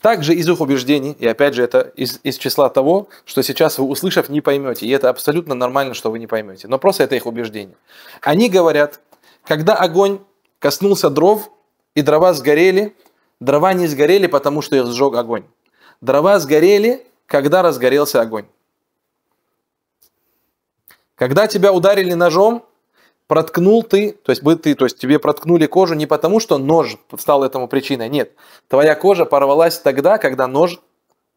Также из их убеждений, и опять же это из, из числа того, что сейчас вы, услышав, не поймете, и это абсолютно нормально, что вы не поймете, но просто это их убеждение. Они говорят, когда огонь коснулся дров, и дрова сгорели, дрова не сгорели, потому что их сжег огонь. Дрова сгорели, когда разгорелся огонь. Когда тебя ударили ножом, проткнул ты, то есть бы ты, то есть тебе проткнули кожу не потому, что нож стал этому причиной, нет. Твоя кожа порвалась тогда, когда нож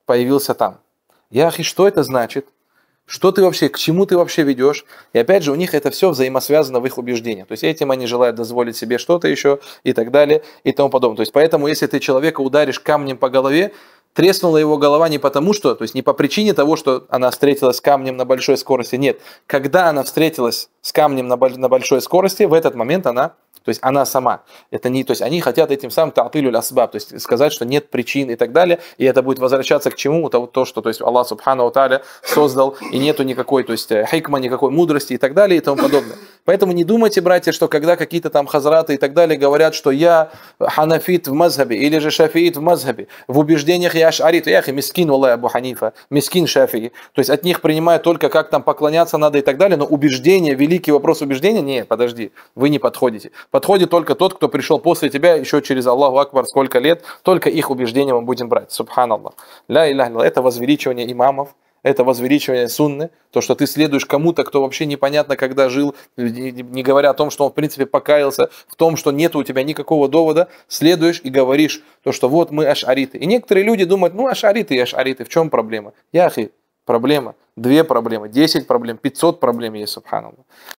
появился там. и что это значит? Что ты вообще, к чему ты вообще ведешь? И опять же, у них это все взаимосвязано в их убеждениях. То есть этим они желают дозволить себе что-то еще и так далее и тому подобное. То есть поэтому, если ты человека ударишь камнем по голове, треснула его голова не потому, что, то есть не по причине того, что она встретилась с камнем на большой скорости, нет. Когда она встретилась с камнем на, на большой скорости, в этот момент она, то есть она сама, это не, то есть они хотят этим самым талтылю асбаб, то есть сказать, что нет причин и так далее, и это будет возвращаться к чему? То, то что, то есть Аллах Субхану Тааля создал, и нету никакой, то есть э, хикма, никакой мудрости и так далее и тому подобное. Поэтому не думайте, братья, что когда какие-то там хазраты и так далее говорят, что я ханафит в мазхабе или же шафиит в мазхабе, в убеждениях я ашарит, я мискин улай Абу Ханифа, мискин шафии. То есть от них принимают только как там поклоняться надо и так далее, но убеждение, великий вопрос убеждения, нет. подожди, вы не подходите. Подходит только тот, кто пришел после тебя еще через Аллаху Акбар сколько лет, только их убеждения мы будем брать. Субханаллах. Ля илля, это возвеличивание имамов, это возвеличивание сунны, то, что ты следуешь кому-то, кто вообще непонятно когда жил, э, не говоря о том, что он в принципе покаялся, в том, что нет у тебя никакого довода, следуешь и говоришь то, что вот мы ашариты. И некоторые люди думают, ну ашариты и ашариты, в чем проблема? Яхи, проблема, две проблемы, десять проблем, пятьсот проблем есть, субханаллах.